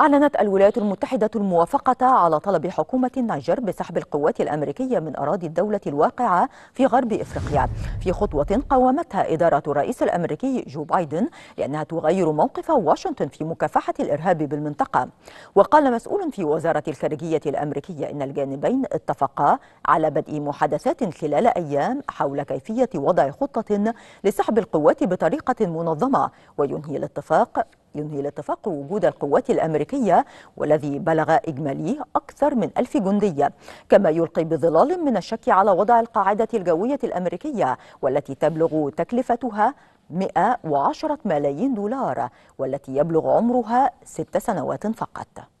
أعلنت الولايات المتحدة الموافقة على طلب حكومة النيجر بسحب القوات الأمريكية من أراضي الدولة الواقعة في غرب إفريقيا في خطوة قاومتها إدارة الرئيس الأمريكي جو بايدن لأنها تغير موقف واشنطن في مكافحة الإرهاب بالمنطقة وقال مسؤول في وزارة الخارجية الأمريكية إن الجانبين اتفقا على بدء محادثات خلال أيام حول كيفية وضع خطة لسحب القوات بطريقة منظمة وينهي الاتفاق ينهي الاتفاق وجود القوات الأمريكية والذي بلغ إجماليه أكثر من ألف جندية كما يلقي بظلال من الشك على وضع القاعدة الجوية الأمريكية والتي تبلغ تكلفتها 110 ملايين دولار والتي يبلغ عمرها ست سنوات فقط